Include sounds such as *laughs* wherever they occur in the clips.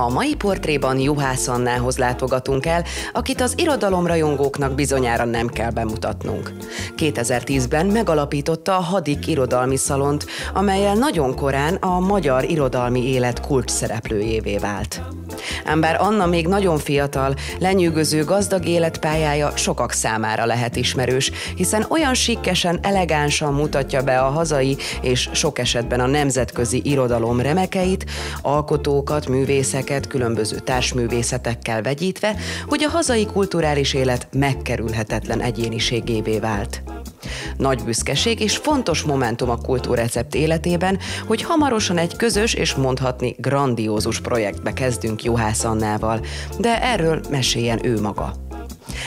A mai portréban Juhász Annához látogatunk el, akit az irodalomrajongóknak bizonyára nem kell bemutatnunk. 2010-ben megalapította a Hadik Irodalmi Szalont, amelyel nagyon korán a magyar irodalmi élet kulcs szereplőjévé vált. Ám bár Anna még nagyon fiatal, lenyűgöző gazdag életpályája sokak számára lehet ismerős, hiszen olyan sikkesen, elegánsan mutatja be a hazai és sok esetben a nemzetközi irodalom remekeit, alkotókat, művészeket, művészeket különböző társművészetekkel vegyítve, hogy a hazai kulturális élet megkerülhetetlen egyéniségévé vált. Nagy büszkeség és fontos momentum a kultúrecept életében, hogy hamarosan egy közös és mondhatni grandiózus projektbe kezdünk Juhász Annával, de erről meséljen ő maga.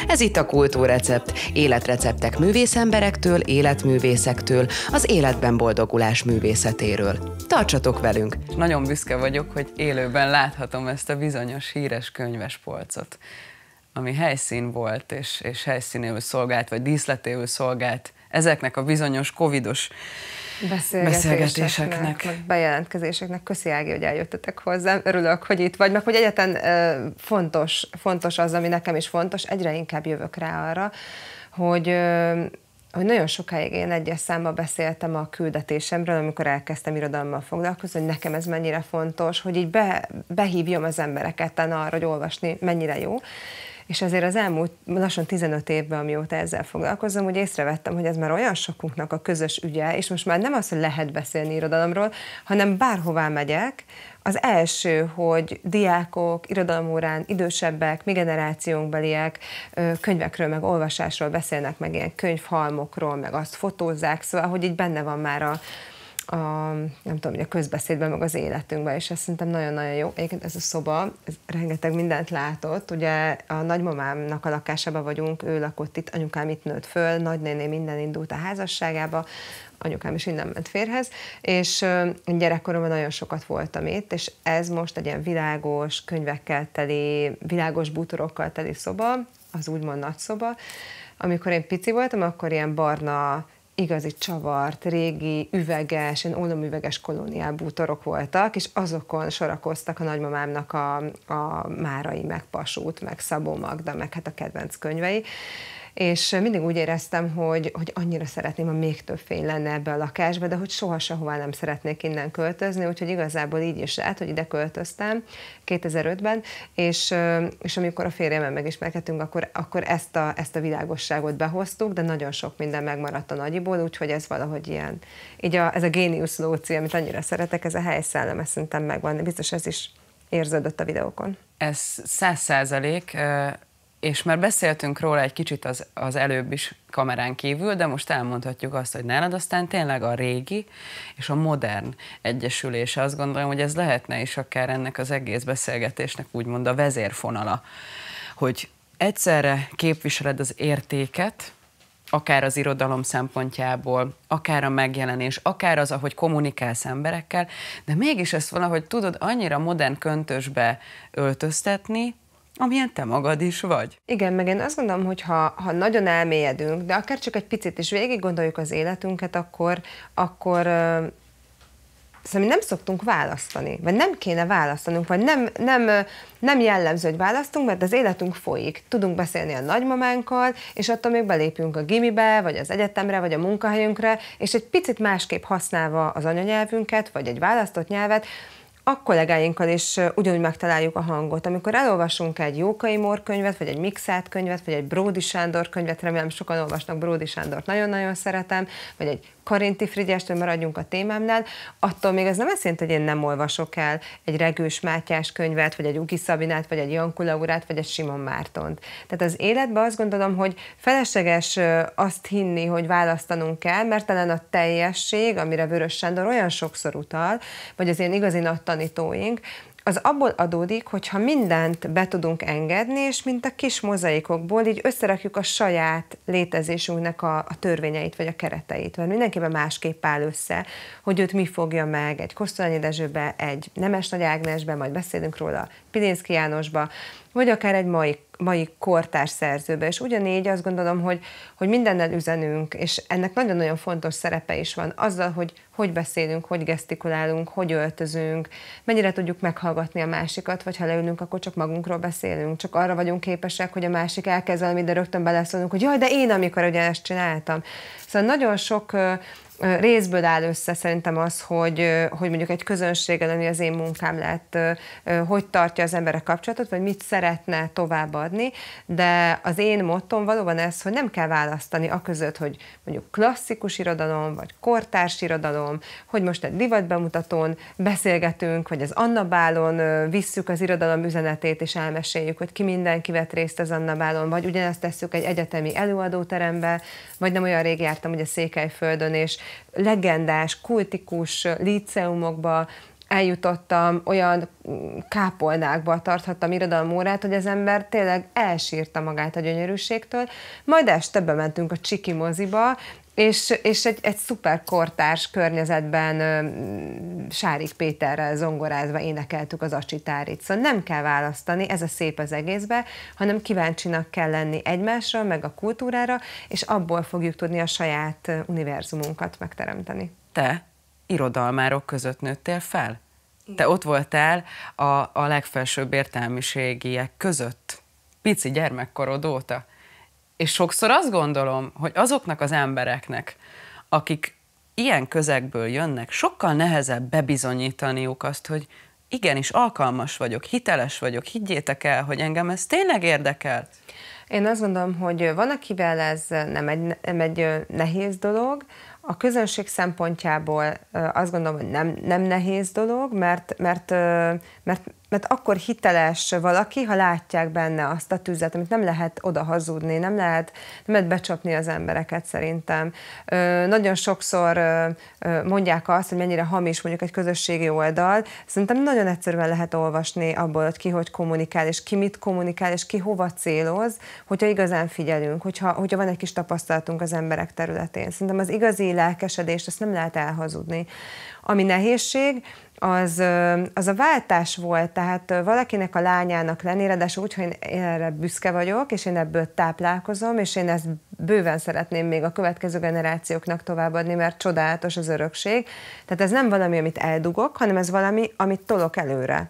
Ez itt a Kultúrecept. Életreceptek művészemberektől, életművészektől, az életben boldogulás művészetéről. Tartsatok velünk! Nagyon büszke vagyok, hogy élőben láthatom ezt a bizonyos híres könyves polcot, ami helyszín volt, és, és helyszínéül szolgált, vagy díszletéül szolgált ezeknek a bizonyos covidos beszélgetéseknek, beszélgetéseknek. bejelentkezéseknek. Köszi Ági, hogy eljöttetek hozzám. Örülök, hogy itt vagy, meg hogy egyetlen fontos, fontos az, ami nekem is fontos. Egyre inkább jövök rá arra, hogy hogy nagyon sokáig én egyes számba beszéltem a küldetésemről, amikor elkezdtem irodalommal foglalkozni, hogy nekem ez mennyire fontos, hogy így be, behívjam az embereket arra, hogy olvasni mennyire jó. És azért az elmúlt lassan 15 évben, amióta ezzel foglalkozom, hogy észrevettem, hogy ez már olyan sokunknak a közös ügye, és most már nem az, hogy lehet beszélni irodalomról, hanem bárhová megyek, az első, hogy diákok, irodalomórán, idősebbek, mi beliek könyvekről, meg olvasásról beszélnek, meg ilyen könyvhalmokról, meg azt fotózzák, szóval, hogy így benne van már a, a, nem tudom, a közbeszédben, meg az életünkben, és ez szerintem nagyon-nagyon jó. Egyébként ez a szoba, ez rengeteg mindent látott. Ugye a nagymamámnak a lakásában vagyunk, ő lakott itt, anyukám itt nőtt föl, nagynéném minden indult a házasságába, anyukám is innen ment férhez, és gyerekkoromban nagyon sokat voltam itt, és ez most egy ilyen világos, könyvekkel teli, világos bútorokkal teli szoba, az úgymond nagy szoba. Amikor én pici voltam, akkor ilyen barna igazi csavart, régi üveges, ilyen ólomüveges kolóniál bútorok voltak, és azokon sorakoztak a nagymamámnak a, a Márai, meg Pasút, meg Szabó Magda, meg hát a kedvenc könyvei és mindig úgy éreztem, hogy, hogy annyira szeretném, ha még több fény lenne ebbe a lakásba, de hogy soha sehová nem szeretnék innen költözni, úgyhogy igazából így is lehet, hogy ide költöztem 2005-ben, és, és amikor a férjemmel megismerkedtünk, akkor, akkor ezt, a, ezt a világosságot behoztuk, de nagyon sok minden megmaradt a nagyiból, úgyhogy ez valahogy ilyen, így a, ez a génius lóci, amit annyira szeretek, ez a helyszállam, ezt szerintem megvan, biztos ez is érződött a videókon. Ez száz százalék, és már beszéltünk róla egy kicsit az, az előbb is kamerán kívül, de most elmondhatjuk azt, hogy nálad aztán tényleg a régi és a modern egyesülése. Azt gondolom, hogy ez lehetne is akár ennek az egész beszélgetésnek úgymond a vezérfonala, hogy egyszerre képviseled az értéket, akár az irodalom szempontjából, akár a megjelenés, akár az, ahogy kommunikálsz emberekkel, de mégis ezt valahogy tudod annyira modern köntösbe öltöztetni, amilyen te magad is vagy. Igen, meg én azt gondolom, hogy ha, ha nagyon elmélyedünk, de akár csak egy picit is végig gondoljuk az életünket, akkor, akkor szerintem szóval nem szoktunk választani, vagy nem kéne választanunk, vagy nem, nem, nem jellemző, hogy választunk, mert az életünk folyik. Tudunk beszélni a nagymamánkkal, és attól még belépünk a gimibe, vagy az egyetemre, vagy a munkahelyünkre, és egy picit másképp használva az anyanyelvünket, vagy egy választott nyelvet, a kollégáinkkal is ugyanúgy megtaláljuk a hangot. Amikor elolvasunk egy Jókai Mór könyvet, vagy egy Mixát könyvet, vagy egy Bródi Sándor könyvet, remélem sokan olvasnak Bródi Sándort, nagyon-nagyon szeretem, vagy egy Karinti Frigyestől maradjunk a témámnál, attól még ez nem azt jelenti, hogy én nem olvasok el egy Regős Mátyás könyvet, vagy egy Ugi Szabinát, vagy egy Jankula urát, vagy egy Simon Mártont. Tehát az életben azt gondolom, hogy felesleges azt hinni, hogy választanunk kell, mert talán a teljesség, amire Vörös Sándor olyan sokszor utal, vagy az én igazi nagy tanítóink, az abból adódik, hogyha mindent be tudunk engedni, és mint a kis mozaikokból így összerakjuk a saját létezésünknek a, a törvényeit, vagy a kereteit, mert mindenképpen másképp áll össze, hogy őt mi fogja meg egy Kosztolányi Dezsőbe, egy Nemes Nagy Ágnesbe, majd beszélünk róla Pilinszki Jánosba, vagy akár egy mai mai kortárs szerzőbe. És ugyanígy azt gondolom, hogy, hogy mindennel üzenünk, és ennek nagyon-nagyon fontos szerepe is van, azzal, hogy hogy beszélünk, hogy gesztikulálunk, hogy öltözünk, mennyire tudjuk meghallgatni a másikat, vagy ha leülünk, akkor csak magunkról beszélünk, csak arra vagyunk képesek, hogy a másik elkezd valamit, de rögtön beleszólunk, hogy jaj, de én amikor ugye ezt csináltam. Szóval nagyon sok részből áll össze szerintem az, hogy, hogy mondjuk egy közönséggel, ami az én munkám lett, hogy tartja az emberek kapcsolatot, vagy mit szeretne továbbadni, de az én mottom valóban ez, hogy nem kell választani a között, hogy mondjuk klasszikus irodalom, vagy kortárs irodalom, hogy most egy divatbemutatón beszélgetünk, vagy az Annabálon visszük az irodalom üzenetét, és elmeséljük, hogy ki mindenki vett részt az Annabálon, vagy ugyanezt tesszük egy egyetemi előadóterembe, vagy nem olyan rég jártam ugye Székelyföldön, és legendás, kultikus liceumokba eljutottam olyan kápolnákba, tarthattam irodalmórát, hogy az ember tényleg elsírta magát a gyönyörűségtől. Majd este bementünk a Csiki moziba, és, és egy, egy szuper kortárs környezetben Sárik Péterrel zongorázva énekeltük az acsitárit. Szóval nem kell választani, ez a szép az egészbe, hanem kíváncsinak kell lenni egymásra, meg a kultúrára, és abból fogjuk tudni a saját univerzumunkat megteremteni. Te irodalmárok között nőttél fel? Te ott voltál a, a legfelsőbb értelmiségiek között, pici gyermekkorod óta. És sokszor azt gondolom, hogy azoknak az embereknek, akik ilyen közegből jönnek, sokkal nehezebb bebizonyítaniuk azt, hogy igenis alkalmas vagyok, hiteles vagyok, higgyétek el, hogy engem ez tényleg érdekel. Én azt gondolom, hogy van, akivel ez nem egy, nem egy nehéz dolog, a közönség szempontjából azt gondolom, hogy nem, nem nehéz dolog, mert, mert, mert mert akkor hiteles valaki, ha látják benne azt a tüzet, amit nem lehet oda hazudni, nem lehet, nem lehet becsapni az embereket szerintem. Ö, nagyon sokszor ö, ö, mondják azt, hogy mennyire hamis mondjuk egy közösségi oldal, szerintem nagyon egyszerűen lehet olvasni abból, hogy ki hogy kommunikál, és ki mit kommunikál, és ki hova céloz, hogyha igazán figyelünk, hogyha, hogyha van egy kis tapasztalatunk az emberek területén. Szerintem az igazi lelkesedést, ezt nem lehet elhazudni. Ami nehézség, az, az a váltás volt, tehát valakinek a lányának lenni, ráadásul úgy, hogy én erre büszke vagyok, és én ebből táplálkozom, és én ezt bőven szeretném még a következő generációknak továbbadni, mert csodálatos az örökség. Tehát ez nem valami, amit eldugok, hanem ez valami, amit tolok előre.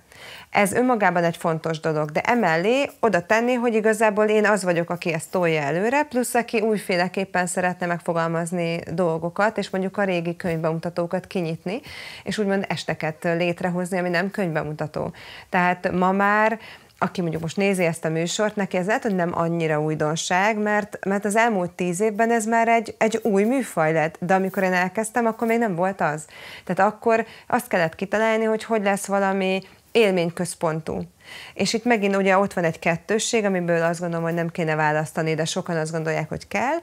Ez önmagában egy fontos dolog, de emellé oda tenni, hogy igazából én az vagyok, aki ezt tolja előre, plusz aki újféleképpen szeretne megfogalmazni dolgokat, és mondjuk a régi könyvbemutatókat kinyitni, és úgymond esteket létrehozni, ami nem könyvbemutató. Tehát ma már aki mondjuk most nézi ezt a műsort, neki ez lehet, hogy nem annyira újdonság, mert, mert az elmúlt tíz évben ez már egy, egy új műfaj lett, de amikor én elkezdtem, akkor még nem volt az. Tehát akkor azt kellett kitalálni, hogy hogy lesz valami élményközpontú. És itt megint ugye ott van egy kettősség, amiből azt gondolom, hogy nem kéne választani, de sokan azt gondolják, hogy kell,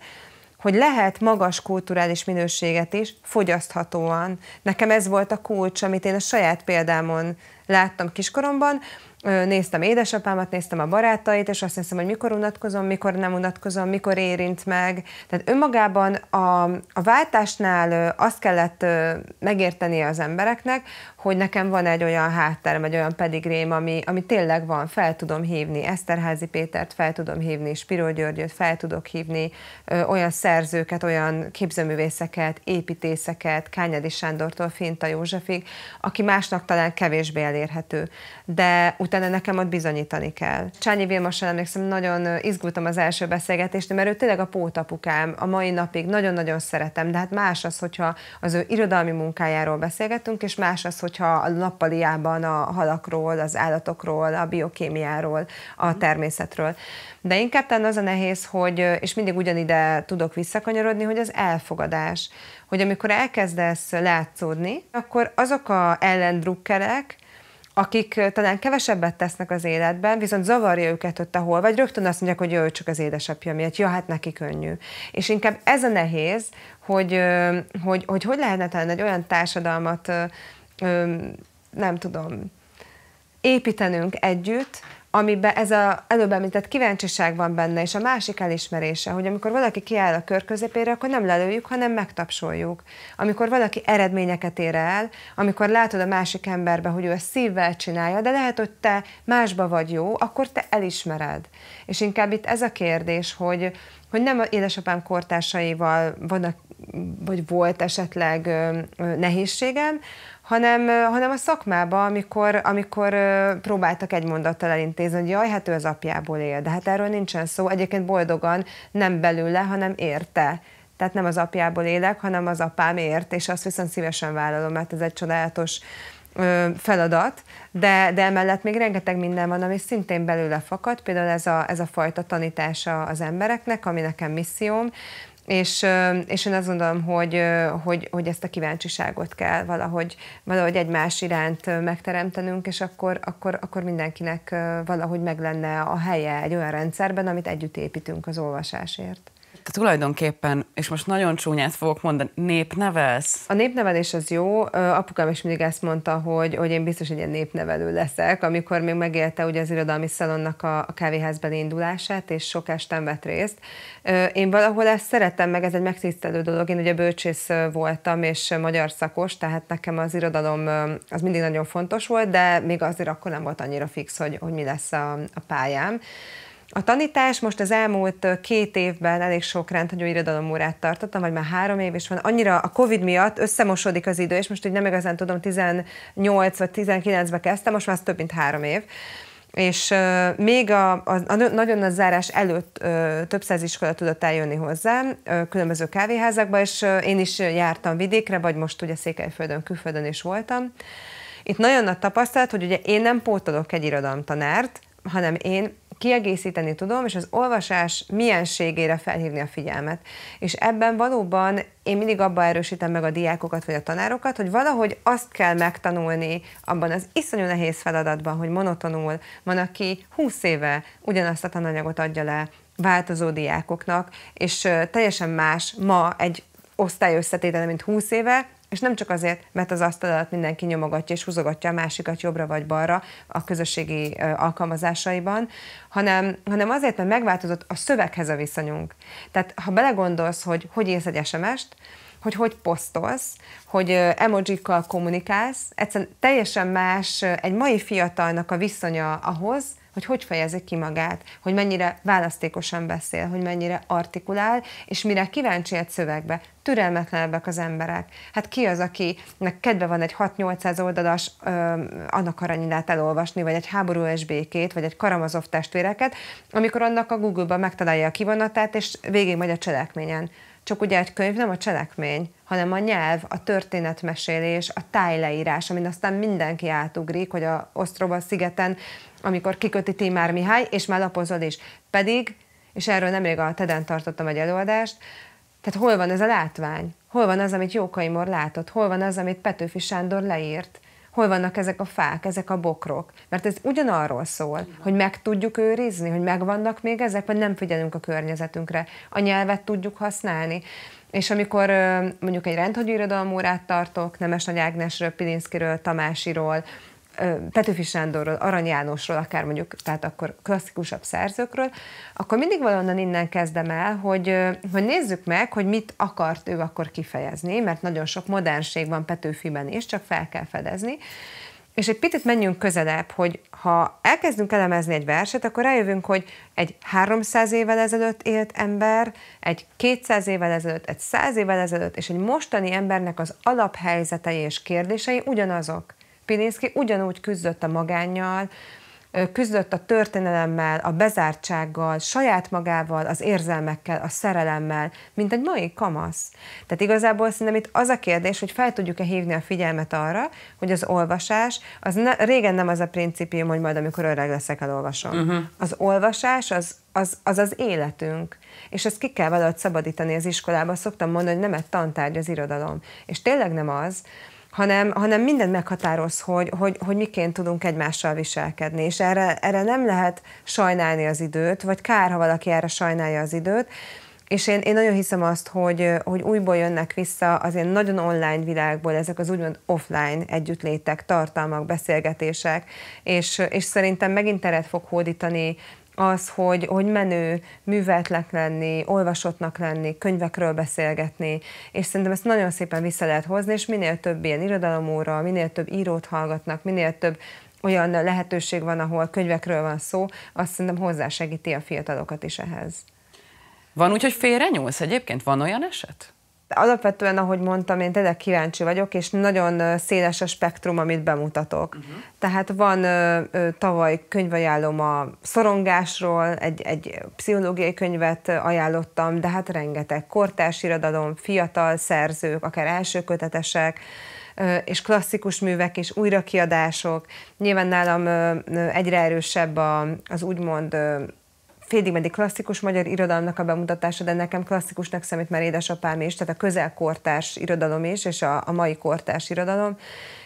hogy lehet magas kulturális minőséget is fogyaszthatóan. Nekem ez volt a kulcs, amit én a saját példámon láttam kiskoromban, néztem édesapámat, néztem a barátait, és azt hiszem, hogy mikor unatkozom, mikor nem unatkozom, mikor érint meg. Tehát önmagában a, a váltásnál azt kellett megérteni az embereknek, hogy nekem van egy olyan hátterem, egy olyan pedigrém, ami, ami tényleg van, fel tudom hívni Eszterházi Pétert, fel tudom hívni Spiró Györgyöt, fel tudok hívni ö, olyan szerzőket, olyan képzőművészeket, építészeket, Kányadi Sándortól Finta Józsefig, aki másnak talán kevésbé elérhető, de utána nekem ott bizonyítani kell. Csányi Vilmosan emlékszem, nagyon izgultam az első beszélgetést, mert ő tényleg a pótapukám, a mai napig nagyon-nagyon szeretem, de hát más az, hogyha az ő irodalmi munkájáról beszélgetünk, és más az, hogy hogyha a nappaliában a halakról, az állatokról, a biokémiáról, a mhm. természetről. De inkább talán az a nehéz, hogy, és mindig ugyanide tudok visszakanyarodni, hogy az elfogadás, hogy amikor elkezdesz látszódni, akkor azok a ellendrukkerek, akik talán kevesebbet tesznek az életben, viszont zavarja őket ott, ahol vagy, rögtön azt mondják, hogy ő csak az édesapja miatt, ja, hát neki könnyű. És inkább ez a nehéz, hogy hogy, hogy, hogy lehetne talán egy olyan társadalmat nem tudom, építenünk együtt, amiben ez a előbb említett kíváncsiság van benne, és a másik elismerése, hogy amikor valaki kiáll a kör közepére, akkor nem lelőjük, hanem megtapsoljuk. Amikor valaki eredményeket ér el, amikor látod a másik emberbe, hogy ő ezt szívvel csinálja, de lehet, hogy te másba vagy jó, akkor te elismered. És inkább itt ez a kérdés, hogy, hogy nem az édesapám kortársaival vannak vagy volt esetleg nehézségem, hanem, hanem a szakmában, amikor, amikor próbáltak egy mondattal elintézni, hogy jaj, hát ő az apjából él, de hát erről nincsen szó, egyébként boldogan nem belőle, hanem érte. Tehát nem az apjából élek, hanem az ért, és azt viszont szívesen vállalom, mert ez egy csodálatos feladat, de, de emellett még rengeteg minden van, ami szintén belőle fakad, például ez a, ez a fajta tanítása az embereknek, ami nekem misszióm, és, és én azt gondolom, hogy, hogy, hogy ezt a kíváncsiságot kell valahogy, valahogy egymás iránt megteremtenünk, és akkor, akkor, akkor mindenkinek valahogy meg lenne a helye egy olyan rendszerben, amit együtt építünk az olvasásért. Te tulajdonképpen, és most nagyon csúnyát fogok mondani, népnevelsz? A népnevelés az jó. Apukám is mindig ezt mondta, hogy, hogy én biztos egy ilyen népnevelő leszek, amikor még megélte ugye az irodalmi szalonnak a, a kávéházbeli indulását, és sok esten vett részt. Én valahol ezt szeretem, meg ez egy megtisztelő dolog. Én ugye bölcsész voltam, és magyar szakos, tehát nekem az irodalom az mindig nagyon fontos volt, de még azért akkor nem volt annyira fix, hogy, hogy mi lesz a, a pályám. A tanítás most az elmúlt két évben elég sok rendhagyó irodalomórát tartottam, vagy már három év is van. Annyira a Covid miatt összemosodik az idő, és most így nem igazán tudom, 18 vagy 19-be kezdtem, most már az több mint három év és euh, még a, a, a nagyon nagy zárás előtt euh, több száz iskola tudott eljönni hozzám, euh, különböző kávéházakba, és én is jártam vidékre, vagy most ugye Székelyföldön, külföldön is voltam. Itt nagyon nagy tapasztalat, hogy ugye én nem pótolok egy irodalomtanárt, hanem én kiegészíteni tudom, és az olvasás mienségére felhívni a figyelmet. És ebben valóban én mindig abban erősítem meg a diákokat vagy a tanárokat, hogy valahogy azt kell megtanulni abban az iszonyú nehéz feladatban, hogy monotonul van, aki húsz éve ugyanazt a tananyagot adja le változó diákoknak, és teljesen más ma egy osztály összetétele, mint 20 éve, és nem csak azért, mert az asztal alatt mindenki nyomogatja és húzogatja a másikat jobbra vagy balra a közösségi alkalmazásaiban, hanem, hanem azért, mert megváltozott a szöveghez a viszonyunk. Tehát ha belegondolsz, hogy hogy írsz egy sms hogy hogy posztolsz, hogy emojikkal kommunikálsz. Egyszerűen teljesen más egy mai fiatalnak a viszonya ahhoz, hogy hogy fejezi ki magát, hogy mennyire választékosan beszél, hogy mennyire artikulál, és mire kíváncsi egy szövegbe, türelmetlenebbek az emberek. Hát ki az, akinek kedve van egy 6-800 oldalas ö, Anna Kareninát elolvasni, vagy egy háború és békét, vagy egy Karamazov testvéreket, amikor annak a Google-ban megtalálja a kivonatát, és végig megy a cselekményen. Csak ugye egy könyv nem a cselekmény, hanem a nyelv, a történetmesélés, a tájleírás, amin aztán mindenki átugrik, hogy a Osztroba szigeten amikor kiköti Timár Mihály, és már lapozod is. Pedig, és erről nemrég a Teden tartottam egy előadást, tehát hol van ez a látvány? Hol van az, amit Jókai Mor látott? Hol van az, amit Petőfi Sándor leírt? Hol vannak ezek a fák, ezek a bokrok? Mert ez ugyanarról szól, hogy meg tudjuk őrizni, hogy megvannak még ezek, vagy nem figyelünk a környezetünkre. A nyelvet tudjuk használni. És amikor mondjuk egy rendhagyó irodalmórát tartok, Nemes Nagy Ágnesről, Pilinszkiről, Tamásiról, Petőfi Sándorról, Arany Jánosról, akár mondjuk, tehát akkor klasszikusabb szerzőkről, akkor mindig valahonnan innen kezdem el, hogy, hogy nézzük meg, hogy mit akart ő akkor kifejezni, mert nagyon sok modernség van Petőfiben is, csak fel kell fedezni. És egy picit menjünk közelebb, hogy ha elkezdünk elemezni egy verset, akkor rájövünk, hogy egy 300 évvel ezelőtt élt ember, egy 200 évvel ezelőtt, egy 100 évvel ezelőtt, és egy mostani embernek az alaphelyzetei és kérdései ugyanazok. Pilinszki ugyanúgy küzdött a magánnyal, küzdött a történelemmel, a bezártsággal, saját magával, az érzelmekkel, a szerelemmel, mint egy mai kamasz. Tehát igazából szerintem itt az a kérdés, hogy fel tudjuk-e hívni a figyelmet arra, hogy az olvasás, az ne, régen nem az a principium, hogy majd amikor öreg leszek, elolvasom. Uh-huh. Az olvasás az az, az az életünk. És ezt ki kell valahogy szabadítani az iskolában. Szoktam mondani, hogy nem egy tantárgy az irodalom. És tényleg nem az, hanem, hanem mindent meghatároz, hogy, hogy, hogy miként tudunk egymással viselkedni, és erre, erre nem lehet sajnálni az időt, vagy kár, ha valaki erre sajnálja az időt, és én, én nagyon hiszem azt, hogy, hogy újból jönnek vissza az én nagyon online világból ezek az úgymond offline együttlétek, tartalmak, beszélgetések, és, és szerintem megint teret fog hódítani az, hogy, hogy menő, műveltnek lenni, olvasottnak lenni, könyvekről beszélgetni, és szerintem ezt nagyon szépen vissza lehet hozni, és minél több ilyen irodalomóra, minél több írót hallgatnak, minél több olyan lehetőség van, ahol könyvekről van szó, azt szerintem hozzásegíti a fiatalokat is ehhez. Van úgy, hogy félre nyúlsz egyébként? Van olyan eset? alapvetően, ahogy mondtam, én tényleg kíváncsi vagyok, és nagyon széles a spektrum, amit bemutatok. Uh-huh. Tehát van ö, ö, tavaly könyvajánlom a szorongásról, egy, egy pszichológiai könyvet ajánlottam, de hát rengeteg kortárs irodalom, fiatal szerzők, akár elsőkötetesek, és klasszikus művek és újrakiadások. Nyilván nálam egyre erősebb az úgymond félig meddig klasszikus magyar irodalomnak a bemutatása, de nekem klasszikusnak számít már édesapám is, tehát a közelkortárs irodalom is, és a, a mai kortárs irodalom.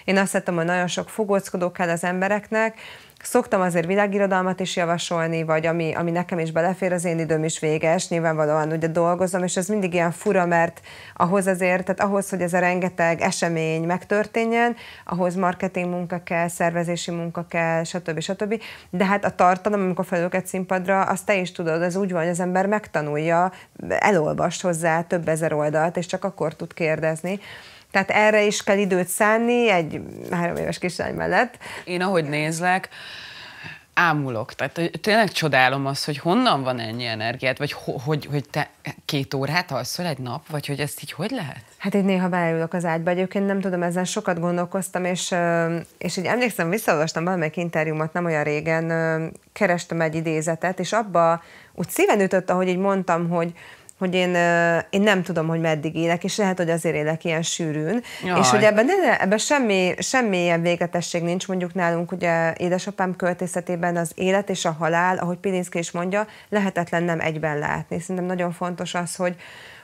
Én azt hittem, hogy nagyon sok fogóckodó kell az embereknek, Szoktam azért világirodalmat is javasolni, vagy ami, ami nekem is belefér, az én időm is véges, nyilvánvalóan ugye dolgozom, és ez mindig ilyen fura, mert ahhoz azért, tehát ahhoz, hogy ez a rengeteg esemény megtörténjen, ahhoz marketing munka kell, szervezési munka kell, stb. stb. De hát a tartalom, amikor egy színpadra, azt te is tudod, ez úgy van, hogy az ember megtanulja, elolvas hozzá több ezer oldalt, és csak akkor tud kérdezni. Tehát erre is kell időt szánni egy három éves kislány mellett. Én ahogy nézlek, ámulok. Tehát tényleg csodálom azt, hogy honnan van ennyi energiát, vagy ho- hogy, hogy te két órát alszol egy nap, vagy hogy ezt így hogy lehet? Hát így néha beülök az ágyba, egyébként nem tudom, ezen sokat gondolkoztam, és, és így emlékszem, visszaolvastam valamelyik interjúmat nem olyan régen, kerestem egy idézetet, és abba úgy szíven ütött, ahogy így mondtam, hogy, hogy én, én nem tudom, hogy meddig élek, és lehet, hogy azért élek ilyen sűrűn, Jaj. és hogy ebben, ebben semmi, semmi ilyen végetesség nincs, mondjuk nálunk ugye édesapám költészetében az élet és a halál, ahogy Pilinszki is mondja, lehetetlen nem egyben látni. Szerintem nagyon fontos az, hogy,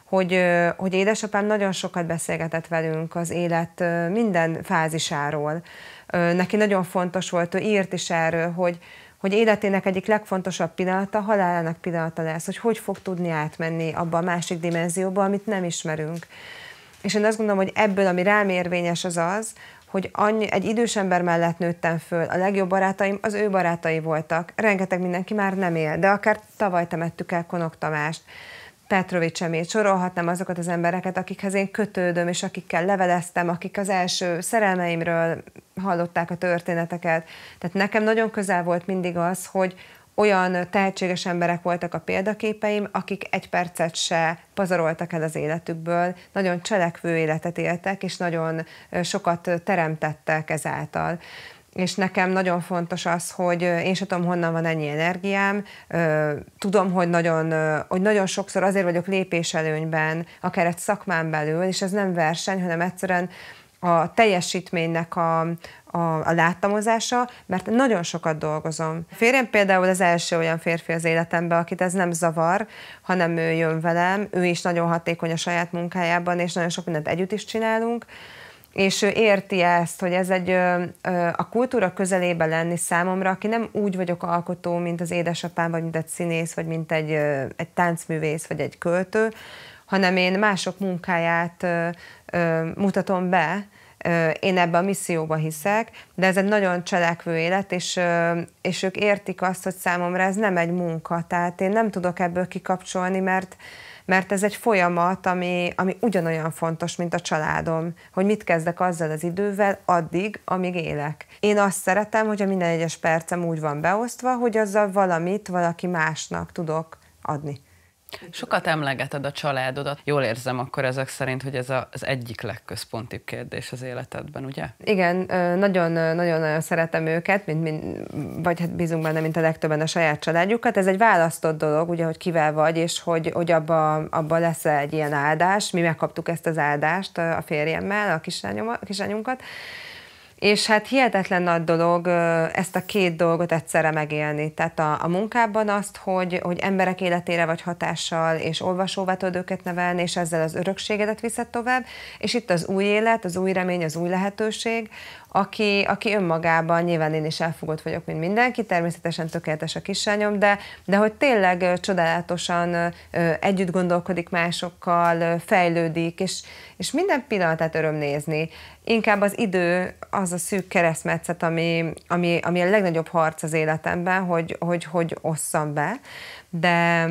hogy, hogy édesapám nagyon sokat beszélgetett velünk az élet minden fázisáról. Neki nagyon fontos volt, ő írt is erről, hogy, hogy életének egyik legfontosabb pillanata halálának pillanata lesz, hogy hogy fog tudni átmenni abba a másik dimenzióba, amit nem ismerünk. És én azt gondolom, hogy ebből, ami rám érvényes, az az, hogy annyi, egy idős ember mellett nőttem föl, a legjobb barátaim az ő barátai voltak, rengeteg mindenki már nem él, de akár tavaly temettük el Konok Tamást. Petrovics emét sorolhatnám azokat az embereket, akikhez én kötődöm, és akikkel leveleztem, akik az első szerelmeimről hallották a történeteket. Tehát nekem nagyon közel volt mindig az, hogy olyan tehetséges emberek voltak a példaképeim, akik egy percet se pazaroltak el az életükből, nagyon cselekvő életet éltek, és nagyon sokat teremtettek ezáltal és nekem nagyon fontos az, hogy én sem tudom, honnan van ennyi energiám, tudom, hogy nagyon, hogy nagyon sokszor azért vagyok lépéselőnyben, akár egy szakmán belül, és ez nem verseny, hanem egyszerűen a teljesítménynek a, a, a láttamozása, mert nagyon sokat dolgozom. A férjem például az első olyan férfi az életemben, akit ez nem zavar, hanem ő jön velem, ő is nagyon hatékony a saját munkájában, és nagyon sok mindent együtt is csinálunk, és ő érti ezt, hogy ez egy ö, ö, a kultúra közelébe lenni számomra, aki nem úgy vagyok alkotó, mint az édesapám, vagy mint egy színész, vagy mint egy, ö, egy táncművész, vagy egy költő, hanem én mások munkáját ö, ö, mutatom be, én ebbe a misszióba hiszek, de ez egy nagyon cselekvő élet, és, és ők értik azt, hogy számomra ez nem egy munka, tehát én nem tudok ebből kikapcsolni, mert, mert ez egy folyamat, ami, ami ugyanolyan fontos, mint a családom, hogy mit kezdek azzal az idővel addig, amíg élek. Én azt szeretem, hogy a minden egyes percem úgy van beosztva, hogy azzal valamit valaki másnak tudok adni. Sokat emlegeted a családodat. Jól érzem akkor ezek szerint, hogy ez az egyik legközpontibb kérdés az életedben, ugye? Igen, nagyon-nagyon szeretem őket, mint, mint, vagy hát bízunk benne, mint a legtöbben a saját családjukat. Ez egy választott dolog, ugye, hogy kivel vagy, és hogy, hogy abba, abba lesz egy ilyen áldás. Mi megkaptuk ezt az áldást a férjemmel, a kislányunkat. És hát hihetetlen nagy dolog ezt a két dolgot egyszerre megélni. Tehát a, a munkában azt, hogy, hogy emberek életére vagy hatással, és olvasóvá tudod őket nevelni, és ezzel az örökségedet viszed tovább, és itt az új élet, az új remény, az új lehetőség, aki, aki önmagában, nyilván én is elfogott vagyok, mint mindenki, természetesen tökéletes a kislányom, de, de hogy tényleg csodálatosan együtt gondolkodik másokkal, fejlődik, és, és minden pillanatát öröm nézni. Inkább az idő, az a szűk keresztmetszet, ami, ami, ami a legnagyobb harc az életemben, hogy hogy, hogy osszam be, de,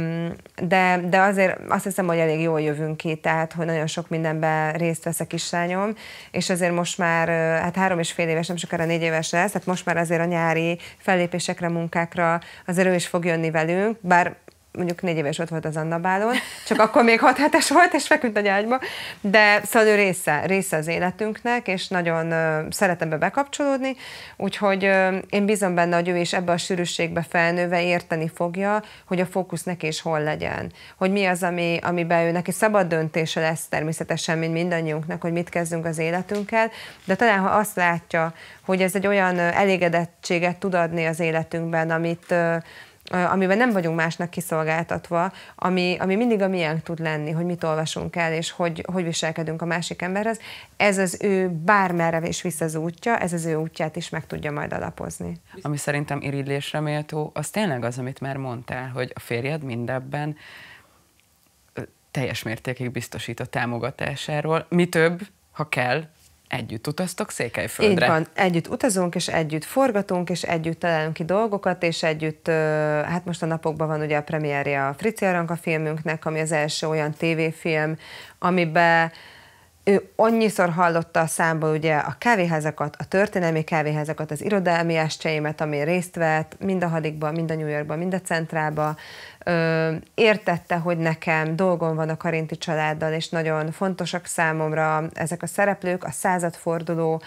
de, de azért azt hiszem, hogy elég jól jövünk ki, tehát hogy nagyon sok mindenben részt veszek is kislányom, és azért most már hát három és és fél éves, nem sokára négy éves lesz, tehát most már azért a nyári fellépésekre, munkákra azért ő is fog jönni velünk, bár mondjuk négy éves ott volt az Bálon, csak akkor még hat hetes volt, és feküdt a gyágyba, de szóval ő része, része az életünknek, és nagyon szeretem be bekapcsolódni, úgyhogy én bízom benne, hogy ő is ebbe a sűrűségbe felnőve érteni fogja, hogy a fókusz neki is hol legyen, hogy mi az, ami, amiben ő neki szabad döntése lesz természetesen, mint mindannyiunknak, hogy mit kezdünk az életünkkel, de talán ha azt látja, hogy ez egy olyan elégedettséget tud adni az életünkben, amit amiben nem vagyunk másnak kiszolgáltatva, ami, ami mindig a miénk tud lenni, hogy mit olvasunk el, és hogy, hogy viselkedünk a másik emberhez, ez az ő bármerre is vissza az útja, ez az ő útját is meg tudja majd alapozni. Ami szerintem irigylésre méltó, az tényleg az, amit már mondtál, hogy a férjed mindebben teljes mértékig biztosít a támogatásáról. Mi több, ha kell, együtt utaztok Székelyföldre. Így van, együtt utazunk, és együtt forgatunk, és együtt találunk ki dolgokat, és együtt, hát most a napokban van ugye a premierje a Fritzi Aranka filmünknek, ami az első olyan tévéfilm, amiben ő annyiszor hallotta a számból ugye a kávéházakat, a történelmi kávéházakat, az irodalmi estjeimet, ami részt vett, mind a hadikba, mind a New Yorkba, mind a Centrába. Ö, értette, hogy nekem dolgom van a Karinti családdal, és nagyon fontosak számomra ezek a szereplők, a századforduló,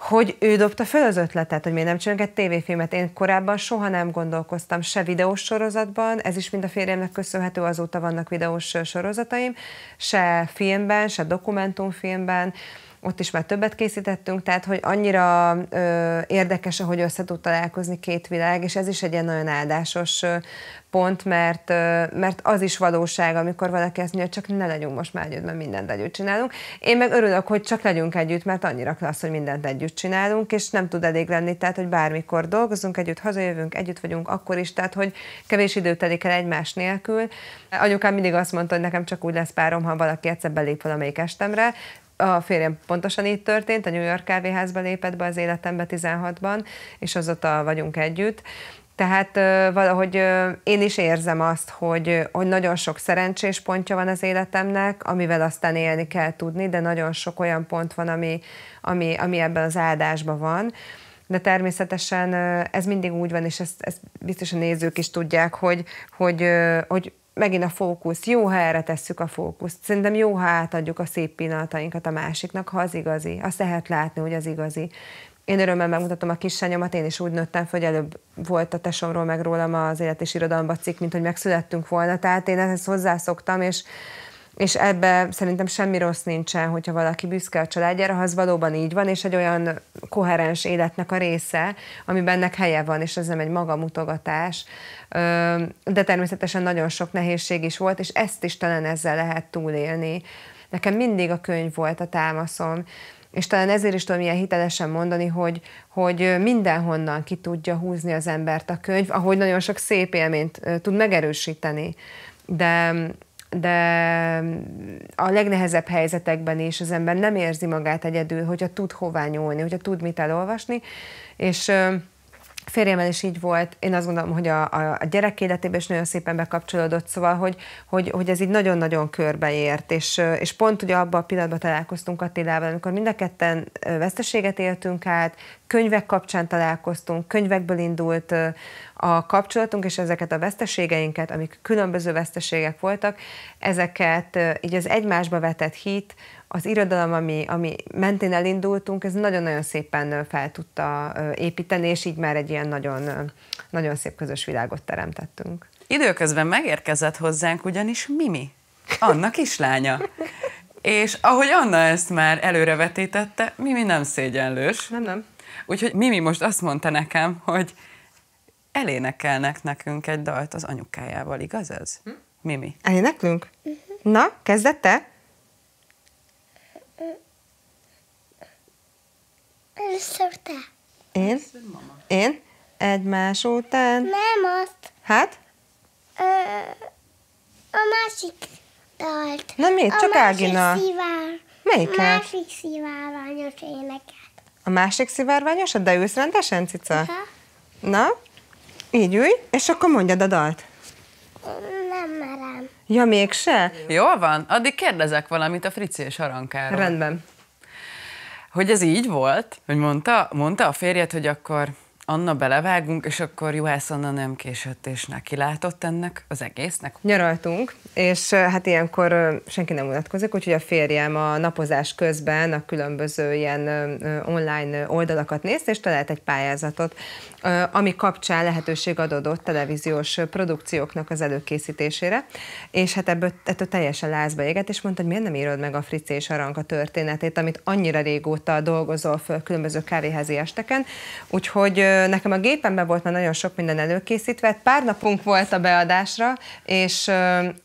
hogy ő dobta föl az ötletet, hogy miért nem csinálunk egy tévéfilmet. Én korábban soha nem gondolkoztam se videós sorozatban, ez is mind a férjemnek köszönhető, azóta vannak videós sorozataim, se filmben, se dokumentumfilmben, ott is már többet készítettünk, tehát hogy annyira ö, érdekes, ahogy össze tud találkozni két világ, és ez is egy ilyen nagyon áldásos ö, pont, mert, ö, mert az is valóság, amikor valaki azt mondja, hogy csak ne legyünk most már együtt, mert mindent együtt csinálunk. Én meg örülök, hogy csak legyünk együtt, mert annyira klassz, hogy mindent együtt csinálunk, és nem tud elég lenni, tehát hogy bármikor dolgozunk együtt, hazajövünk, együtt vagyunk akkor is, tehát hogy kevés időt telik el egymás nélkül. Anyukám mindig azt mondta, hogy nekem csak úgy lesz párom, ha valaki egyszer belép valamelyik estemre, a férjem pontosan így történt, a New York kávéházba lépett be az életembe 16-ban, és azóta vagyunk együtt. Tehát valahogy én is érzem azt, hogy, hogy nagyon sok szerencsés pontja van az életemnek, amivel aztán élni kell tudni, de nagyon sok olyan pont van, ami, ami, ami ebben az áldásban van. De természetesen ez mindig úgy van, és ezt, ezt biztos a nézők is tudják, hogy, hogy, hogy megint a fókusz, jó helyre tesszük a fókuszt. Szerintem jó, ha átadjuk a szép pillanatainkat a másiknak, ha az igazi. Azt lehet látni, hogy az igazi. Én örömmel megmutatom a kisanyomat, én is úgy nőttem hogy előbb volt a tesomról meg rólam az élet és irodalomba cikk, mint hogy megszülettünk volna. Tehát én ehhez hozzászoktam, és és ebbe szerintem semmi rossz nincsen, hogyha valaki büszke a családjára, ha az valóban így van, és egy olyan koherens életnek a része, amiben bennek helye van, és ez nem egy magamutogatás. De természetesen nagyon sok nehézség is volt, és ezt is talán ezzel lehet túlélni. Nekem mindig a könyv volt a támaszom, és talán ezért is tudom ilyen hitelesen mondani, hogy, hogy mindenhonnan ki tudja húzni az embert a könyv, ahogy nagyon sok szép élményt tud megerősíteni. De de mm, a legnehezebb helyzetekben is az ember nem érzi magát egyedül, hogyha tud hová nyúlni, hogyha tud mit elolvasni, és férjemmel is így volt, én azt gondolom, hogy a, a, a gyerek életében is nagyon szépen bekapcsolódott, szóval, hogy, hogy, hogy ez így nagyon-nagyon körbeért, és, és pont ugye abban a pillanatban találkoztunk Attilával, amikor mind a ketten veszteséget éltünk át, könyvek kapcsán találkoztunk, könyvekből indult a kapcsolatunk és ezeket a veszteségeinket, amik különböző veszteségek voltak, ezeket így az egymásba vetett hit, az irodalom, ami, ami mentén elindultunk, ez nagyon-nagyon szépen fel tudta építeni, és így már egy ilyen nagyon, nagyon szép közös világot teremtettünk. Időközben megérkezett hozzánk ugyanis Mimi, Anna kislánya. És ahogy Anna ezt már előrevetítette, Mimi nem szégyenlős. Nem, nem. Úgyhogy Mimi most azt mondta nekem, hogy elénekelnek nekünk egy dalt az anyukájával, igaz ez? Hm? Mimi. Eléneklünk? Uh-huh. Na, kezdette? Először te. Én? Én? Egymás után? Nem azt. Hát? Ö, a másik dalt. Na miért? Csak Ágina. Szivár... Melyiket? A másik szivárványos éneket. A másik szivárványos? De ősz rendesen, cica? Aha. Na? Így ülj, és akkor mondjad a dalt. Nem merem. Ja, mégse? Jó van, addig kérdezek valamit a Frici és Arankáról. Rendben. Hogy ez így volt, hogy mondta, mondta a férjed, hogy akkor Anna belevágunk, és akkor Juhász Anna nem késett, és neki látott ennek az egésznek. Nyaraltunk, és hát ilyenkor senki nem unatkozik, úgyhogy a férjem a napozás közben a különböző ilyen online oldalakat nézte, és talált egy pályázatot ami kapcsán lehetőség adódott televíziós produkcióknak az előkészítésére, és hát ebből, ettől teljesen lázba éget, és mondta, hogy miért nem írod meg a Frici és a történetét, amit annyira régóta dolgozol föl különböző kávéházi esteken, úgyhogy nekem a gépemben volt már nagyon sok minden előkészítve, hát pár napunk volt a beadásra, és,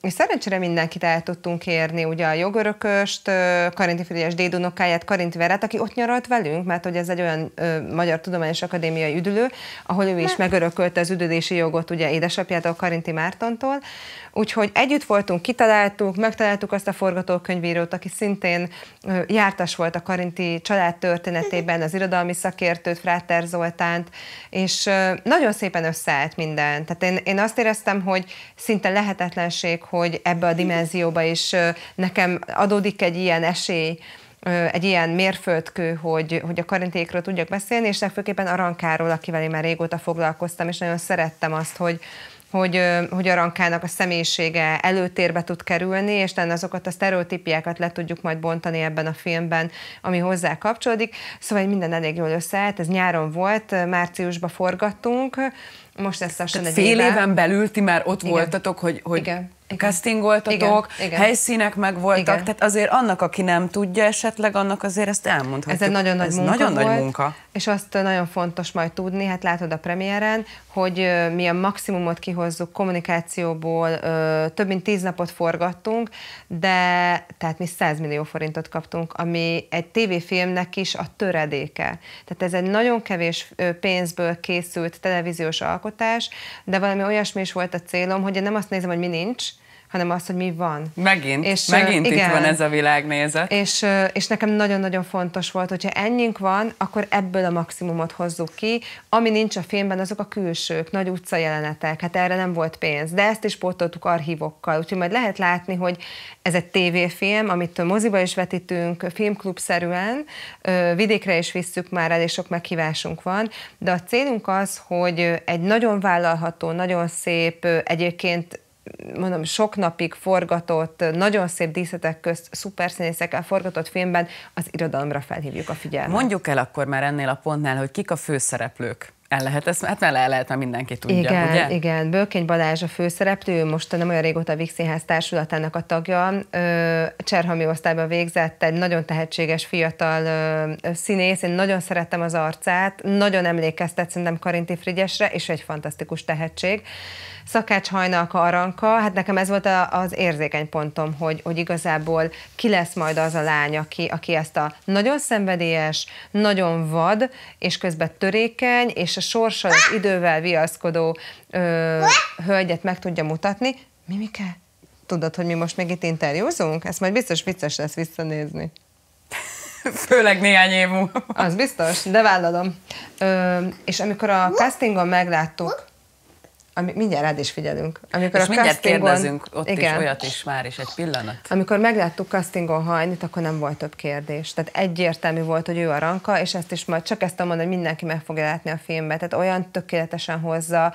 és szerencsére mindenkit el tudtunk érni, ugye a jogörököst, Karinti Frigyes dédunokáját, Karinti Verát, aki ott nyaralt velünk, mert hogy ez egy olyan Magyar Tudományos Akadémiai üdülő, ahol ő is megörökölte az üdülési jogot ugye édesapjától, Karinti Mártontól. Úgyhogy együtt voltunk, kitaláltuk, megtaláltuk azt a forgatókönyvírót, aki szintén jártas volt a Karinti család történetében, az irodalmi szakértőt, Fráter Zoltánt, és nagyon szépen összeállt minden. Tehát én, én azt éreztem, hogy szinte lehetetlenség, hogy ebbe a dimenzióba is nekem adódik egy ilyen esély, egy ilyen mérföldkő, hogy, hogy a karintékról tudjak beszélni, és legfőképpen a rankáról, akivel én már régóta foglalkoztam, és nagyon szerettem azt, hogy, hogy, hogy a rankának a személyisége előtérbe tud kerülni, és talán azokat a sztereotípiákat le tudjuk majd bontani ebben a filmben, ami hozzá kapcsolódik. Szóval minden elég jól összeállt, ez nyáron volt, márciusban forgattunk, most ezt lassan egy fél éve. éven belül ti már ott Igen. voltatok, hogy, hogy Igen igen. castingoltatok, igen, igen. helyszínek megvoltak, igen. tehát azért annak, aki nem tudja esetleg, annak azért ezt elmondhatjuk. Ez egy nagyon nagy Ez munka nagyon volt, nagy munka. És azt nagyon fontos majd tudni, hát látod a premiéren, hogy mi a maximumot kihozzuk kommunikációból, több mint tíz napot forgattunk, de tehát mi 100 millió forintot kaptunk, ami egy tévéfilmnek is a töredéke. Tehát ez egy nagyon kevés pénzből készült televíziós alkotás, de valami olyasmi is volt a célom, hogy én nem azt nézem, hogy mi nincs, hanem az, hogy mi van. Megint, és, megint igen, itt van ez a világnézet. És, és nekem nagyon-nagyon fontos volt, hogyha ennyink van, akkor ebből a maximumot hozzuk ki. Ami nincs a filmben, azok a külsők, nagy utca jelenetek, hát erre nem volt pénz. De ezt is pótoltuk archívokkal, úgyhogy majd lehet látni, hogy ez egy tévéfilm, amit moziba is vetítünk, filmklubszerűen, vidékre is visszük már, és sok meghívásunk van, de a célunk az, hogy egy nagyon vállalható, nagyon szép, egyébként mondom, sok napig forgatott, nagyon szép díszletek közt, szuperszínészekkel forgatott filmben az irodalomra felhívjuk a figyelmet. Mondjuk el akkor már ennél a pontnál, hogy kik a főszereplők. El lehet ezt, hát el lehet, mert mindenki tudja, igen, ugye? Igen, Bölkény Balázs a főszereplő, most nem olyan régóta a Vígszínház társulatának a tagja, Cserhami osztályban végzett, egy nagyon tehetséges fiatal színész, én nagyon szerettem az arcát, nagyon emlékeztet szerintem Karinti Frigyesre, és egy fantasztikus tehetség. Szakács Hajnalka Aranka, hát nekem ez volt a, az érzékeny pontom, hogy, hogy igazából ki lesz majd az a lány, aki, aki ezt a nagyon szenvedélyes, nagyon vad, és közben törékeny, és a sorssal az idővel viaszkodó ö, hölgyet meg tudja mutatni. Mimike, tudod, hogy mi most még itt interjúzunk? Ezt majd biztos vicces lesz visszanézni. *laughs* Főleg néhány év múlva. Az biztos, de vállalom. Ö, és amikor a castingon megláttuk, ami, mindjárt rád is figyelünk. Amikor és a mindjárt kérdezünk ott igen, is olyat is már is egy pillanat. Amikor megláttuk castingon hajnit, akkor nem volt több kérdés. Tehát egyértelmű volt, hogy ő a ranka, és ezt is majd csak ezt mondani, hogy mindenki meg fogja látni a filmbe. Tehát olyan tökéletesen hozza,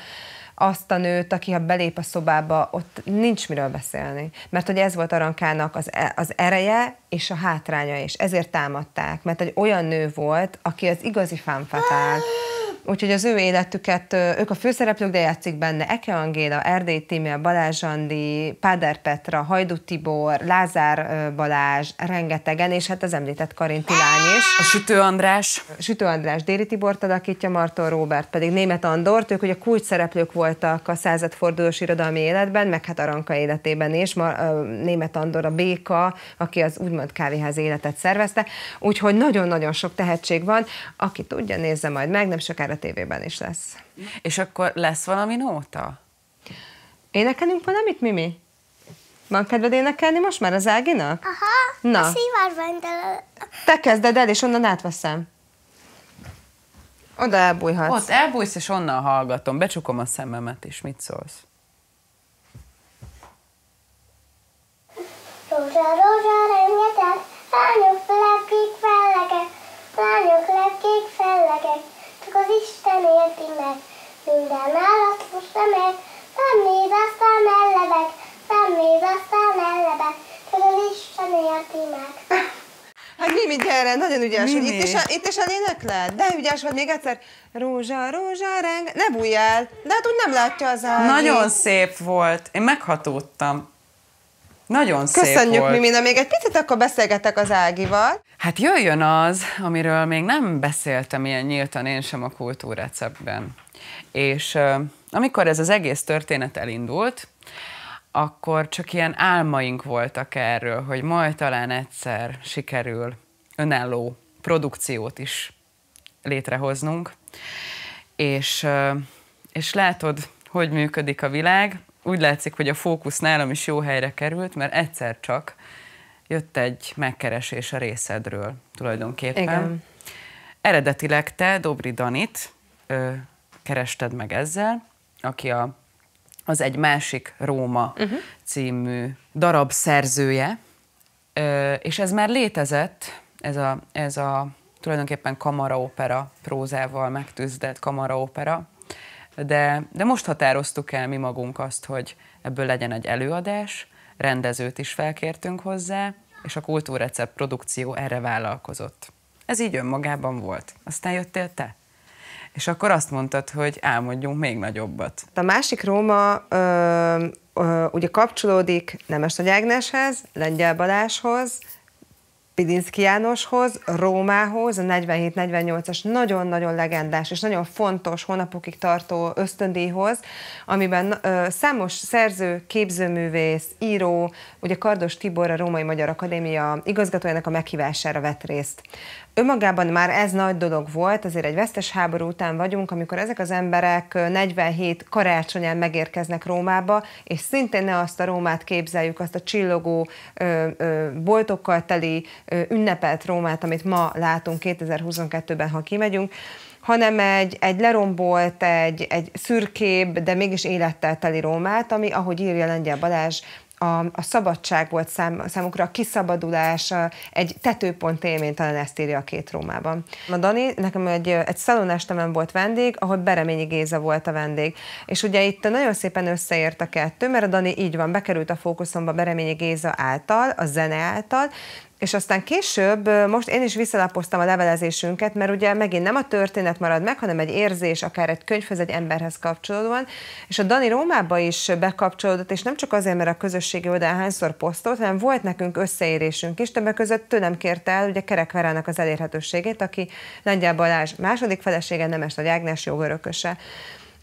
azt a nőt, aki ha belép a szobába, ott nincs miről beszélni. Mert hogy ez volt arankának az, e- az ereje és a hátránya is. Ezért támadták, mert egy olyan nő volt, aki az igazi fanfatál. Úgyhogy az ő életüket, ők a főszereplők, de játszik benne Eke Angéla, Erdély Tímia, Balázs Andi, Páder Petra, Hajdu Tibor, Lázár Balázs, rengetegen, és hát az említett Karin Tilány is. A Sütő András. Sütő András Déri Tibort alakítja, Martor Róbert pedig Német Andort, ők ugye kulcs szereplők voltak voltak a századfordulós irodalmi életben, meg hát Aranka életében is, ma, német Andor a béka, aki az úgymond kávéház életet szervezte, úgyhogy nagyon-nagyon sok tehetség van, aki tudja, nézze majd meg, nem sokára tévében is lesz. És akkor lesz valami nóta? Énekelünk valamit, Mimi? Van kedved énekelni most már az Áginak? Aha, Na. a szívárvány, de... Te kezded el, és onnan átveszem. Oda elbújhatsz. Ott elbújsz, és onnan hallgatom. Becsukom a szememet is. Mit szólsz? Rózsa, rózsa, rengeteg, lányok lepkék fellegek, lányok lepkék fellegek, csak az Isten érti meg. Minden állat fussa meg, nem néz, aztán ellebek, nem néz, aztán ellebek, csak az Isten érti meg. Hát mi gyere, nagyon ügyes Mimi. vagy. Itt is, a, itt is lehet. De ügyes vagy még egyszer. Rózsa, rózsa, reng... Ne bújj el! De hát úgy nem látja az Ági. Nagyon szép volt. Én meghatódtam. Nagyon szép Köszönjük, volt. Mimi, na még egy picit akkor beszélgetek az Ágival. Hát jöjjön az, amiről még nem beszéltem ilyen nyíltan én sem a kultúreceptben. És amikor ez az egész történet elindult, akkor csak ilyen álmaink voltak erről, hogy majd talán egyszer sikerül önálló produkciót is létrehoznunk. És, és látod, hogy működik a világ. Úgy látszik, hogy a fókusz nálam is jó helyre került, mert egyszer csak jött egy megkeresés a részedről tulajdonképpen. Igen. Eredetileg te Dobri Danit ö, kerested meg ezzel, aki a az egy másik Róma uh-huh. című darab szerzője, és ez már létezett, ez a, ez a tulajdonképpen kamaraopera, prózával megtűzdett kamaraopera, de, de most határoztuk el mi magunk azt, hogy ebből legyen egy előadás, rendezőt is felkértünk hozzá, és a kultúrecept produkció erre vállalkozott. Ez így önmagában volt. Aztán jöttél te? és akkor azt mondtad, hogy álmodjunk még nagyobbat. Hát a másik Róma ö, ö, ugye kapcsolódik Nemes Nagy Ágneshez, Lengyel Baláshoz, Pidinszki Jánoshoz, Rómához, a 47-48-as nagyon-nagyon legendás és nagyon fontos hónapokig tartó ösztöndíjhoz, amiben ö, számos szerző, képzőművész, író, ugye Kardos Tibor a Római Magyar Akadémia igazgatójának a meghívására vett részt. Önmagában már ez nagy dolog volt, azért egy vesztes háború után vagyunk, amikor ezek az emberek 47 karácsonyán megérkeznek Rómába, és szintén ne azt a Rómát képzeljük, azt a csillogó, ö, ö, boltokkal teli, ö, ünnepelt Rómát, amit ma látunk 2022-ben, ha kimegyünk, hanem egy, egy lerombolt, egy, egy szürkébb, de mégis élettel teli Rómát, ami, ahogy írja Lengyel Balázs, a, a szabadság volt szám, számukra, a kiszabadulás, a, egy tetőpont élmény, talán ezt írja a két Rómában. A Dani nekem egy, egy szalonestemem volt vendég, ahol Bereményi Géza volt a vendég. És ugye itt nagyon szépen összeért a kettő, mert a Dani így van, bekerült a fókuszomba Bereményi Géza által, a zene által, és aztán később, most én is visszalapoztam a levelezésünket, mert ugye megint nem a történet marad meg, hanem egy érzés, akár egy könyvhöz, egy emberhez kapcsolódóan. És a Dani Rómába is bekapcsolódott, és nem csak azért, mert a közösségi oldalán hányszor posztolt, hanem volt nekünk összeérésünk is, többek között tőlem kérte el ugye Kerekverának az elérhetőségét, aki Lengyel Balázs második felesége, Nemes Nagy Ágnes jogörököse.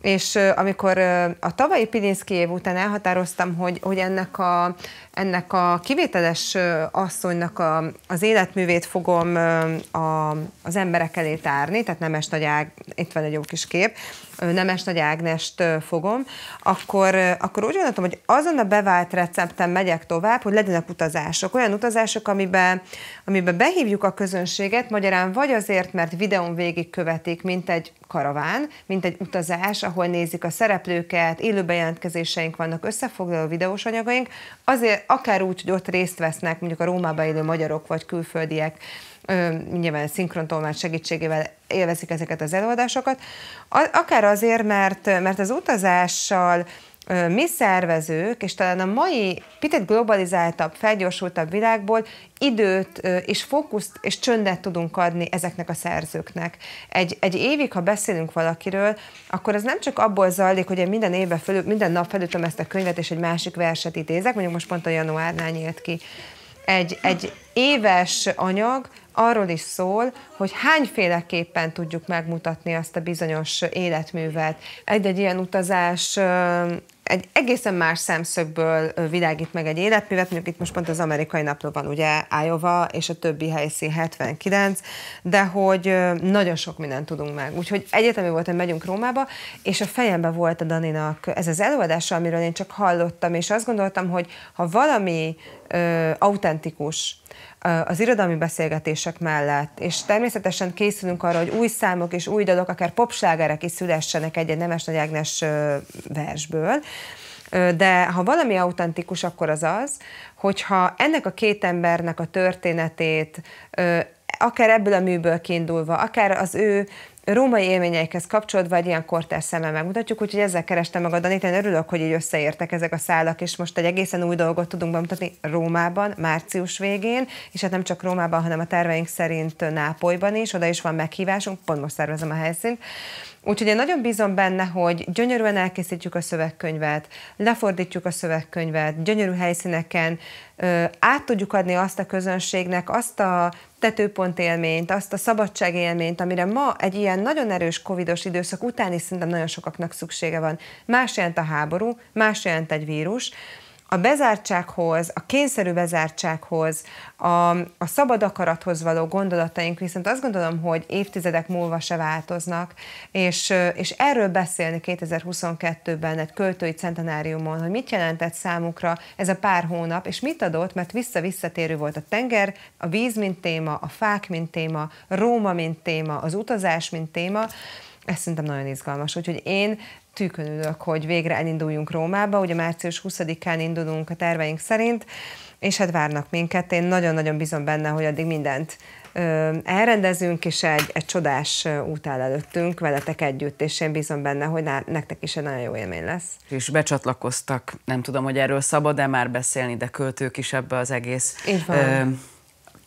És amikor a tavalyi Pilinszki év után elhatároztam, hogy, hogy ennek a ennek a kivételes asszonynak a, az életművét fogom a, az emberek elé tárni, tehát Nemes Nagy Ág, itt van egy jó kis kép, Nemes Nagy Ágnest fogom, akkor, akkor úgy gondoltam, hogy azon a bevált receptem megyek tovább, hogy legyenek utazások, olyan utazások, amiben, amiben behívjuk a közönséget, magyarán vagy azért, mert videón végig követik, mint egy karaván, mint egy utazás, ahol nézik a szereplőket, élő bejelentkezéseink vannak, összefoglaló videós anyagaink, azért, akár úgy, hogy ott részt vesznek mondjuk a Rómába élő magyarok vagy külföldiek, nyilván szinkrontolmács segítségével élvezik ezeket az előadásokat, akár azért, mert, mert az utazással mi szervezők, és talán a mai picit globalizáltabb, felgyorsultabb világból időt és fókuszt és csöndet tudunk adni ezeknek a szerzőknek. Egy, egy évig, ha beszélünk valakiről, akkor ez nem csak abból zajlik, hogy én minden évben fölül, minden nap felütöm ezt a könyvet, és egy másik verset idézek, mondjuk most pont a januárnál nyílt ki. Egy, egy éves anyag, arról is szól, hogy hányféleképpen tudjuk megmutatni azt a bizonyos életművet. Egy-egy ilyen utazás egy egészen más szemszögből világít meg egy életművet, mondjuk itt most pont az amerikai napló van, ugye Iowa és a többi helyszín 79, de hogy nagyon sok mindent tudunk meg. Úgyhogy egyetemi volt, hogy megyünk Rómába, és a fejembe volt a Daninak ez az előadása, amiről én csak hallottam, és azt gondoltam, hogy ha valami ö, autentikus, az irodalmi beszélgetések mellett, és természetesen készülünk arra, hogy új számok és új dalok, akár popslágerek is szülessenek egy-egy Nemes Nagy Ágnes versből, de ha valami autentikus, akkor az az, hogyha ennek a két embernek a történetét, akár ebből a műből kiindulva, akár az ő római élményeikhez kapcsolódva egy ilyen kortárs szemmel megmutatjuk, úgyhogy ezzel kerestem meg a Danit, én örülök, hogy így összeértek ezek a szálak, és most egy egészen új dolgot tudunk bemutatni Rómában, március végén, és hát nem csak Rómában, hanem a terveink szerint Nápolyban is, oda is van meghívásunk, pont most szervezem a helyszínt, Úgyhogy én nagyon bízom benne, hogy gyönyörűen elkészítjük a szövegkönyvet, lefordítjuk a szövegkönyvet, gyönyörű helyszíneken, át tudjuk adni azt a közönségnek, azt a élményt, azt a szabadság élményt, amire ma egy ilyen nagyon erős covidos időszak után is szerintem nagyon sokaknak szüksége van. Más jelent a háború, más jelent egy vírus, a bezártsághoz, a kényszerű bezártsághoz, a, a szabad akarathoz való gondolataink viszont azt gondolom, hogy évtizedek múlva se változnak, és, és erről beszélni 2022-ben egy költői centenáriumon, hogy mit jelentett számukra ez a pár hónap, és mit adott, mert vissza-visszatérő volt a tenger, a víz mint téma, a fák mint téma, Róma mint téma, az utazás mint téma, ez szerintem nagyon izgalmas. Úgyhogy én tűkönülök, hogy végre elinduljunk Rómába, ugye március 20-án indulunk a terveink szerint, és hát várnak minket. Én nagyon-nagyon bízom benne, hogy addig mindent elrendezünk, és egy, egy csodás út áll előttünk veletek együtt, és én bízom benne, hogy nektek is egy nagyon jó élmény lesz. És becsatlakoztak, nem tudom, hogy erről szabad-e már beszélni, de költők is ebbe az egész Így van. Ö,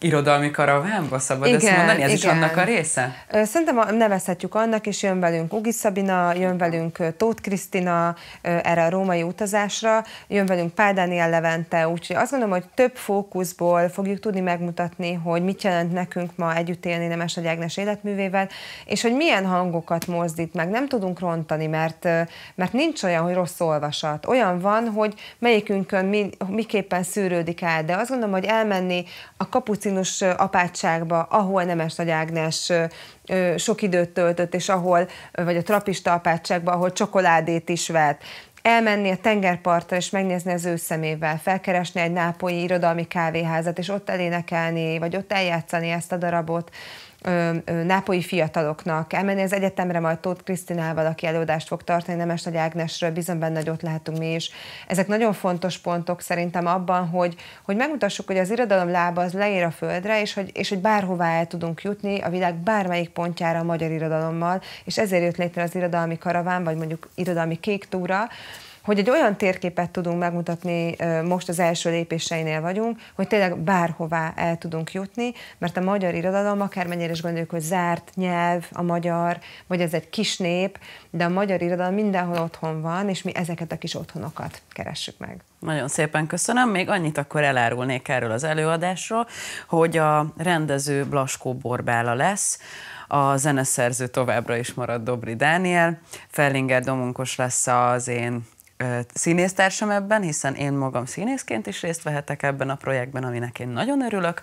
irodalmi karavánba, szabad igen, ezt mondani? Ez igen. is annak a része? Szerintem nevezhetjük annak, és jön velünk Ugi Szabina, jön velünk Tóth Krisztina erre a római utazásra, jön velünk Pál Dániel Levente, úgyhogy azt gondolom, hogy több fókuszból fogjuk tudni megmutatni, hogy mit jelent nekünk ma együtt élni Nemes a Gyágnes életművével, és hogy milyen hangokat mozdít meg. Nem tudunk rontani, mert, mert nincs olyan, hogy rossz olvasat. Olyan van, hogy melyikünkön mi, miképpen szűrődik el, de azt gondolom, hogy elmenni a kapuci Augustinus apátságba, ahol Nemes Nagy Ágnes sok időt töltött, és ahol, vagy a trapista apátságba, ahol csokoládét is vett elmenni a tengerpartra és megnézni az ő szemével, felkeresni egy nápolyi irodalmi kávéházat, és ott elénekelni, vagy ott eljátszani ezt a darabot, nápolyi fiataloknak, elmenni az egyetemre, majd Tóth Krisztinával, aki előadást fog tartani Nemes Nagy Ágnesről, bizony benne, hogy ott lehetünk mi is. Ezek nagyon fontos pontok szerintem abban, hogy, hogy megmutassuk, hogy az irodalom lába az leér a földre, és hogy, és hogy bárhová el tudunk jutni a világ bármelyik pontjára a magyar irodalommal, és ezért jött létre az irodalmi karaván, vagy mondjuk irodalmi kék túra, hogy egy olyan térképet tudunk megmutatni, most az első lépéseinél vagyunk, hogy tényleg bárhová el tudunk jutni, mert a magyar irodalom, akármennyire is gondoljuk, hogy zárt nyelv a magyar, vagy ez egy kis nép, de a magyar irodalom mindenhol otthon van, és mi ezeket a kis otthonokat keressük meg. Nagyon szépen köszönöm. Még annyit akkor elárulnék erről az előadásról, hogy a rendező Blaskó Borbála lesz, a zeneszerző továbbra is marad Dobri Dániel, Fellinger Domunkos lesz az én színésztársam ebben, hiszen én magam színészként is részt vehetek ebben a projektben, aminek én nagyon örülök,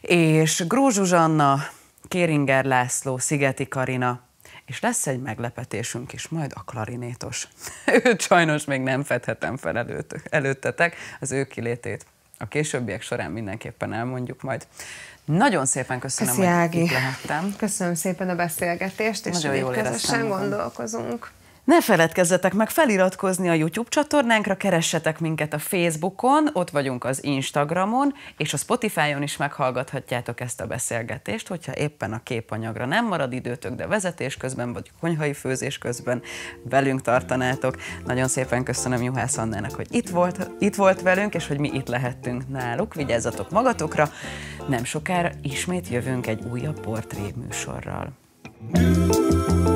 és Grózs Zsanna, Kéringer László, Szigeti Karina, és lesz egy meglepetésünk is, majd a klarinétos. *laughs* Őt sajnos még nem fedhetem fel előtt, előttetek, az ő kilétét a későbbiek során mindenképpen elmondjuk majd. Nagyon szépen köszönöm, Köszi, hogy Ági. itt lehettem. Köszönöm szépen a beszélgetést, Nagyon és jól közösen gondolkozunk. Ne feledkezzetek meg feliratkozni a YouTube csatornánkra, keressetek minket a Facebookon, ott vagyunk az Instagramon, és a Spotify-on is meghallgathatjátok ezt a beszélgetést, hogyha éppen a képanyagra nem marad időtök, de vezetés közben vagy konyhai főzés közben velünk tartanátok. Nagyon szépen köszönöm Juhász Annának, hogy itt volt, itt volt velünk, és hogy mi itt lehettünk náluk. Vigyázzatok magatokra, nem sokára ismét jövünk egy újabb portré műsorral. Thank you.